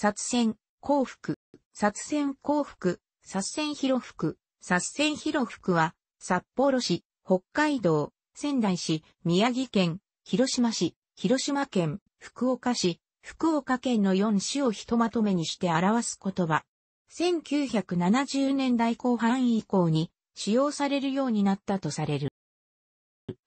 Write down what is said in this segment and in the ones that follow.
殺戦、幸福、殺戦幸福、殺戦広福、殺戦広福は、札幌市、北海道、仙台市、宮城県、広島市、広島県、福岡市、福岡県の4市をひとまとめにして表す言葉。1970年代後半以降に使用されるようになったとされる。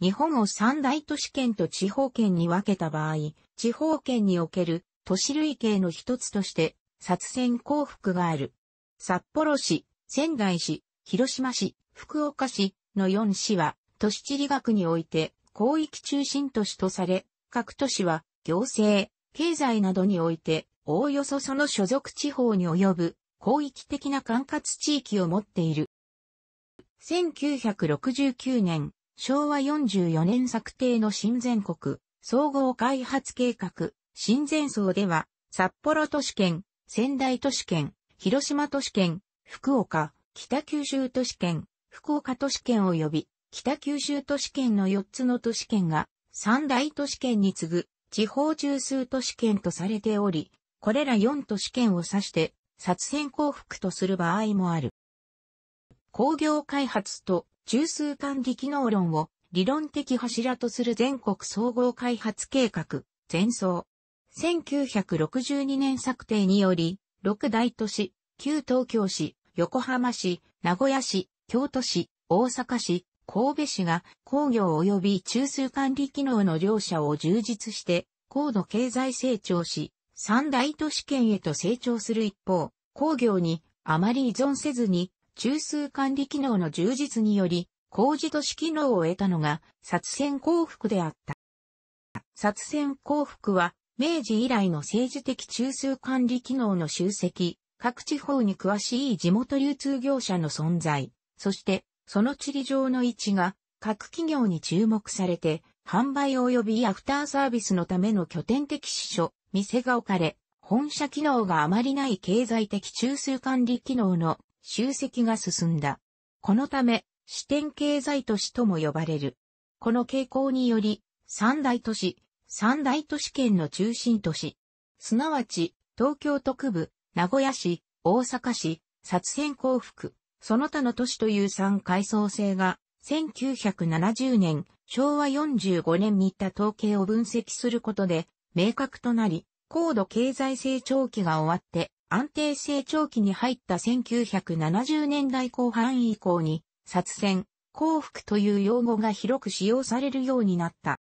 日本を三大都市圏と地方圏に分けた場合、地方圏における都市類型の一つとして、殺戦幸福がある。札幌市、仙台市、広島市、福岡市の4市は、都市地理学において、広域中心都市とされ、各都市は、行政、経済などにおいて、おおよそその所属地方に及ぶ、広域的な管轄地域を持っている。1969年、昭和44年策定の新全国、総合開発計画、新前層では、札幌都市圏、仙台都市圏、広島都市圏、福岡、北九州都市圏、福岡都市圏及び、北九州都市圏の4つの都市圏が、三大都市圏に次ぐ、地方中枢都市圏とされており、これら4都市圏を指して、殺線降伏とする場合もある。工業開発と中枢管理機能論を理論的柱とする全国総合開発計画、前奏、1962年策定により、6大都市、旧東京市、横浜市、名古屋市、京都市、大阪市、神戸市が工業及び中枢管理機能の両者を充実して高度経済成長し、三大都市圏へと成長する一方、工業にあまり依存せずに中枢管理機能の充実により、工事都市機能を得たのが、殺戦幸福であった。殺戦幸福は、明治以来の政治的中枢管理機能の集積、各地方に詳しい地元流通業者の存在、そしてその地理上の位置が各企業に注目されて、販売及びアフターサービスのための拠点的支所、店が置かれ、本社機能があまりない経済的中枢管理機能の集積が進んだ。このため、支店経済都市とも呼ばれる。この傾向により、三大都市、三大都市圏の中心都市。すなわち、東京都区部、名古屋市、大阪市、薩仙幸福、その他の都市という三階層制が、1970年、昭和45年に行った統計を分析することで、明確となり、高度経済成長期が終わって、安定成長期に入った1970年代後半以降に、殺戦、幸福という用語が広く使用されるようになった。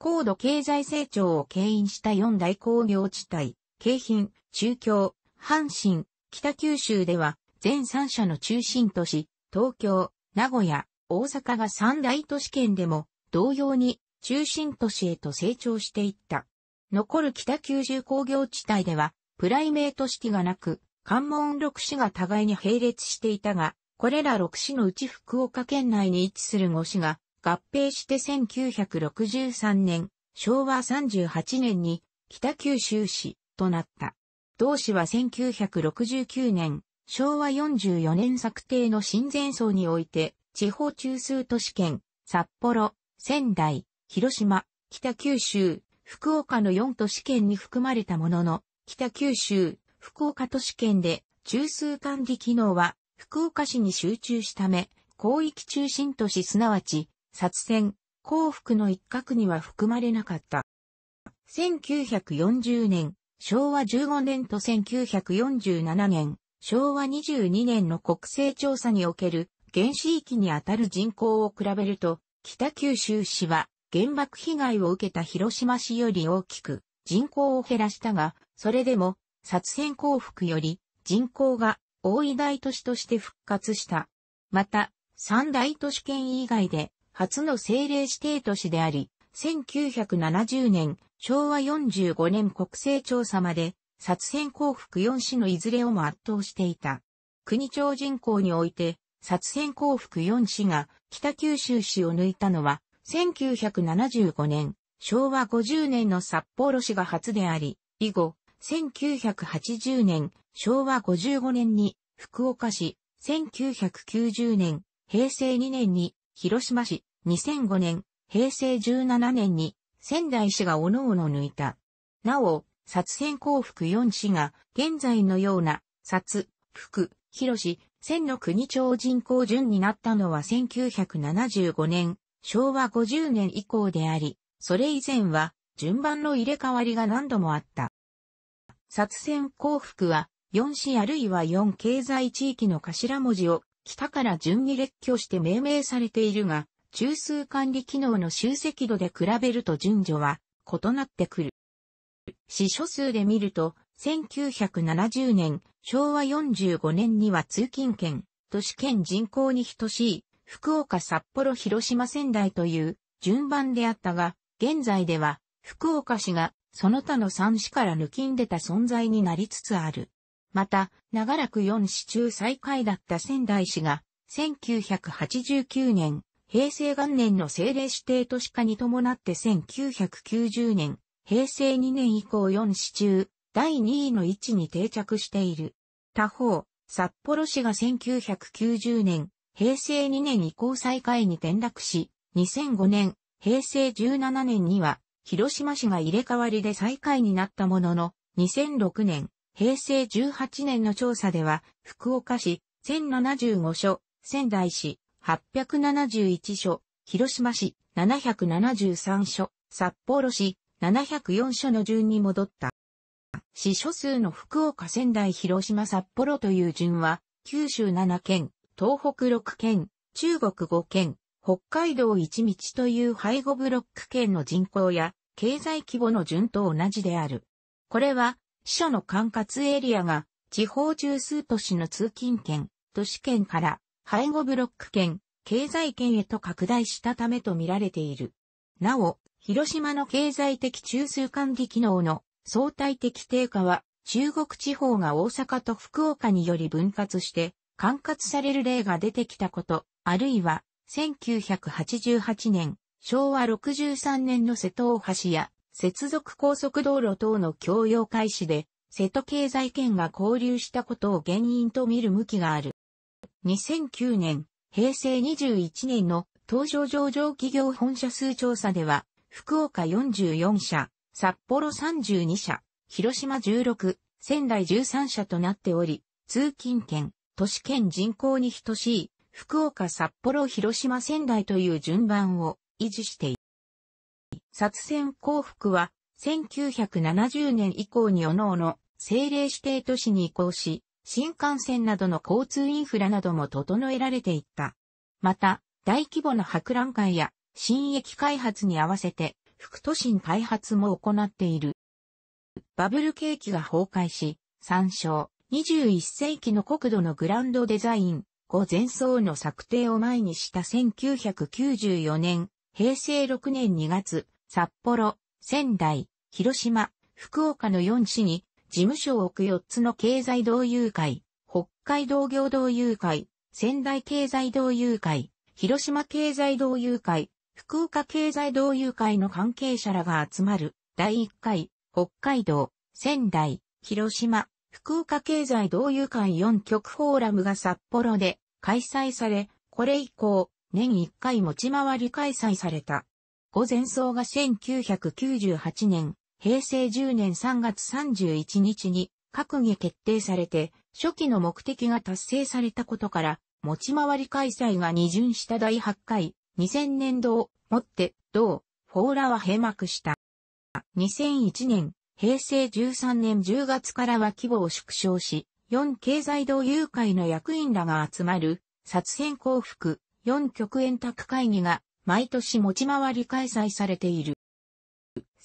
高度経済成長を牽引した四大工業地帯、京浜、中京、阪神、北九州では、全三社の中心都市、東京、名古屋、大阪が三大都市圏でも、同様に中心都市へと成長していった。残る北九州工業地帯では、プライメート式がなく、関門六市が互いに並列していたが、これら六市のうち福岡県内に位置する五市が、合併して1963年、昭和38年に北九州市となった。同市は1969年、昭和44年策定の新前層において、地方中枢都市圏、札幌、仙台、広島、北九州、福岡の4都市圏に含まれたものの、北九州、福岡都市圏で中枢管理機能は福岡市に集中しため、広域中心都市すなわち殺戦、幸福の一角には含まれなかった。1940年、昭和15年と1947年、昭和22年の国勢調査における原子域にあたる人口を比べると、北九州市は原爆被害を受けた広島市より大きく人口を減らしたが、それでも、殺戦幸福より人口が多い大都市として復活した。また、三大都市圏以外で初の政令指定都市であり、1970年、昭和45年国勢調査まで、殺戦幸福4市のいずれをも圧倒していた。国町人口において、殺戦幸福4市が北九州市を抜いたのは、1975年、昭和50年の札幌市が初であり、以後、1980年、昭和55年に福岡市、1990年、平成2年に広島市、2005年、平成17年に仙台市がおのおの抜いた。なお、殺仙幸福4市が現在のような殺、福、広市、仙の国町人口順になったのは1975年、昭和50年以降であり、それ以前は順番の入れ替わりが何度もあった。殺仙幸福は4市あるいは4経済地域の頭文字を北から順に列挙して命名されているが、中枢管理機能の集積度で比べると順序は異なってくる。死書数で見ると、1970年、昭和45年には通勤圏、都市圏人口に等しい、福岡札幌広島仙台という順番であったが、現在では福岡市がその他の3市から抜きんでた存在になりつつある。また、長らく4市中最下位だった仙台市が、1989年、平成元年の政令指定都市化に伴って1990年、平成2年以降4市中、第2位の位置に定着している。他方、札幌市が1990年、平成2年以降最下位に転落し、2005年、平成17年には、広島市が入れ替わりで最下位になったものの、2006年、平成18年の調査では、福岡市、1075所、仙台市、871所、広島市773所、札幌市704所の順に戻った。市所数の福岡、仙台、広島、札幌という順は、九州7県、東北6県、中国5県、北海道1道という背後ブロック県の人口や経済規模の順と同じである。これは、市所の管轄エリアが地方中数都市の通勤圏、都市圏から背後ブロック圏、経済圏へと拡大したためと見られている。なお、広島の経済的中枢管理機能の相対的低下は、中国地方が大阪と福岡により分割して、管轄される例が出てきたこと、あるいは、1988年、昭和63年の瀬戸大橋や、接続高速道路等の共用開始で、瀬戸経済圏が交流したことを原因と見る向きがある。2009年、平成21年の東証上場企業本社数調査では、福岡44社、札幌32社、広島16、仙台13社となっており、通勤圏、都市圏人口に等しい、福岡札幌広島仙台という順番を維持している。札線幸福は、1970年以降に各々政令指定都市に移行し、新幹線などの交通インフラなども整えられていった。また、大規模な博覧会や新駅開発に合わせて、副都心開発も行っている。バブル景気が崩壊し、参照、21世紀の国土のグランドデザイン、午前奏の策定を前にした1994年、平成6年2月、札幌、仙台、広島、福岡の4市に事務所を置く4つの経済同友会、北海道業同友会、仙台経済同友会、広島経済同友会、福岡経済同友会の関係者らが集まる第1回、北海道、仙台、広島、福岡経済同友会4局フォーラムが札幌で開催され、これ以降、年1回持ち回り開催された。午前層が1998年、平成10年3月31日に閣議決定されて、初期の目的が達成されたことから、持ち回り開催が二巡した第8回、2000年度をもって、同、フォーラは閉幕した。2001年、平成13年10月からは規模を縮小し、4経済同友会の役員らが集まる、殺戦幸福、4局円卓会議が、毎年持ち回り開催されている。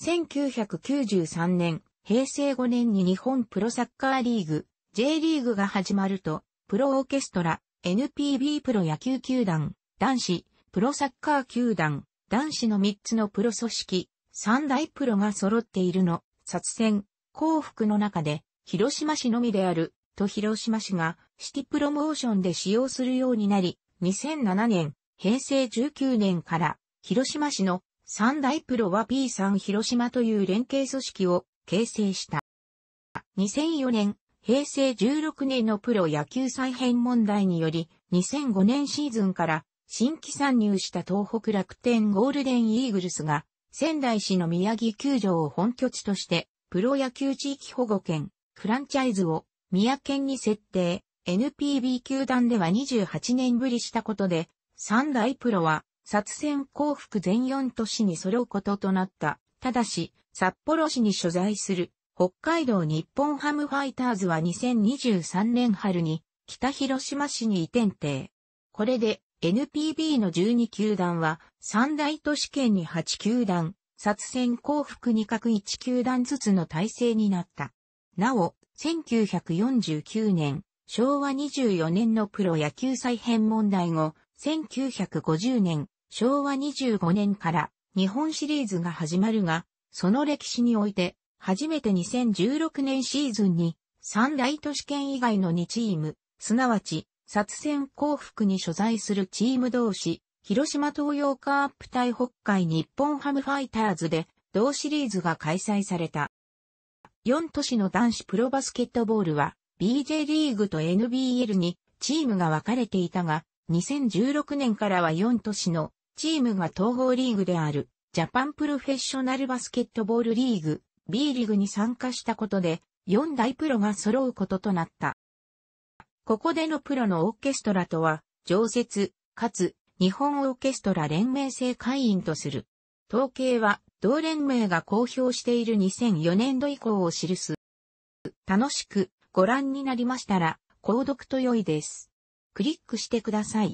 1993年、平成5年に日本プロサッカーリーグ、J リーグが始まると、プロオーケストラ、NPB プロ野球球団、男子、プロサッカー球団、男子の3つのプロ組織、三大プロが揃っているの、殺戦、幸福の中で、広島市のみである、と広島市が、シティプロモーションで使用するようになり、2007年、平成19年から、広島市の三大プロは P3 広島という連携組織を形成した。2004年、平成16年のプロ野球再編問題により、2005年シーズンから新規参入した東北楽天ゴールデンイーグルスが、仙台市の宮城球場を本拠地として、プロ野球地域保護権、フランチャイズを宮県に設定、NPB 球団では28年ぶりしたことで、三大プロは殺戦幸福全4都市に揃うこととなった。ただし、札幌市に所在する北海道日本ハムファイターズは2023年春に北広島市に移転定。これで NPB の12球団は三大都市圏に8球団、殺戦幸福2各1球団ずつの体制になった。なお、1949年、昭和24年のプロ野球再編問題後、1950年、昭和25年から日本シリーズが始まるが、その歴史において、初めて2016年シーズンに、三大都市圏以外の2チーム、すなわち、殺戦幸福に所在するチーム同士、広島東洋カープ対北海日本ハムファイターズで、同シリーズが開催された。4都市の男子プロバスケットボールは、BJ リーグと NBL にチームが分かれていたが、2016年からは4都市のチームが統合リーグである、ジャパンプロフェッショナルバスケットボールリーグ、B リーグに参加したことで、4大プロが揃うこととなった。ここでのプロのオーケストラとは、常設、かつ、日本オーケストラ連盟制会員とする。統計は、同連盟が公表している2004年度以降を記す。楽しくご覧になりましたら、購読と良いです。クリックしてください。